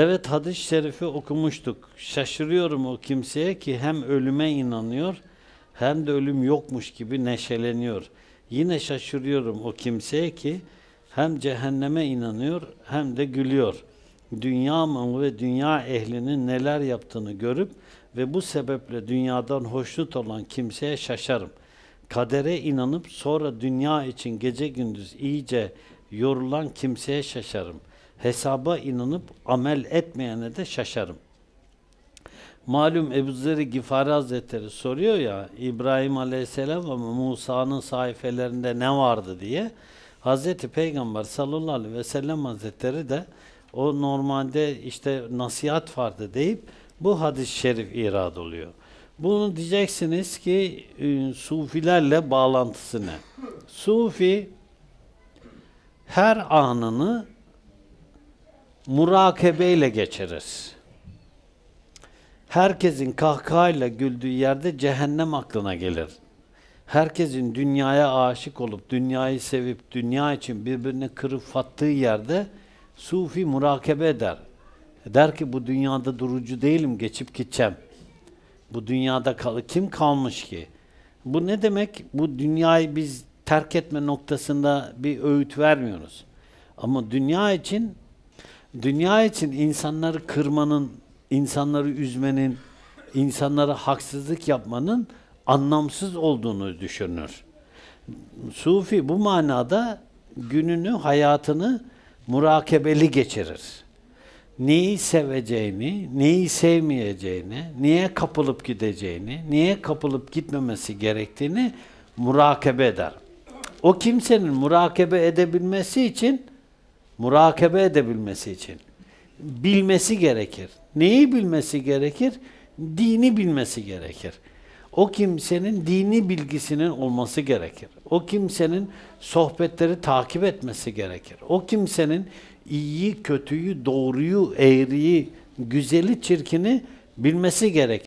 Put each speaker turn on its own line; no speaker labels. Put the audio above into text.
Evet hadis-i şerifi okumuştuk. Şaşırıyorum o kimseye ki hem ölüme inanıyor hem de ölüm yokmuş gibi neşeleniyor. Yine şaşırıyorum o kimseye ki hem cehenneme inanıyor hem de gülüyor. Dünyamın ve dünya ehlinin neler yaptığını görüp ve bu sebeple dünyadan hoşnut olan kimseye şaşarım. Kadere inanıp sonra dünya için gece gündüz iyice yorulan kimseye şaşarım.'' hesaba inanıp amel etmeyene de şaşarım. Malum Ebu Zer Gifari Hazretleri soruyor ya İbrahim Aleyhisselam ama Musa'nın sayfelerinde ne vardı diye. Hazreti Peygamber sallallahu aleyhi ve sellem Hazretleri de o normalde işte nasihat vardı deyip bu hadis-i şerif irad oluyor. Bunu diyeceksiniz ki e, sufilerle bağlantısı ne? Sufi her anını murakabeyle geçeriz. Herkesin kahkahayla güldüğü yerde cehennem aklına gelir. Herkesin dünyaya aşık olup, dünyayı sevip, dünya için birbirini kırıp fattığı yerde sufi murakabe eder. Der ki bu dünyada durucu değilim, geçip gideceğim. Bu dünyada kal kim kalmış ki? Bu ne demek? Bu dünyayı biz terk etme noktasında bir öğüt vermiyoruz. Ama dünya için dünya için insanları kırmanın, insanları üzmenin, insanlara haksızlık yapmanın anlamsız olduğunu düşünür. Sufi bu manada gününü, hayatını murakebeli geçirir. Neyi seveceğini, neyi sevmeyeceğini, niye kapılıp gideceğini, niye kapılıp gitmemesi gerektiğini murakabe eder. O kimsenin murakabe edebilmesi için Murakabe edebilmesi için. Bilmesi gerekir. Neyi bilmesi gerekir? Dini bilmesi gerekir. O kimsenin dini bilgisinin olması gerekir. O kimsenin sohbetleri takip etmesi gerekir. O kimsenin iyiyi, kötüyü, doğruyu, eğriyi, güzeli, çirkini bilmesi gerekir.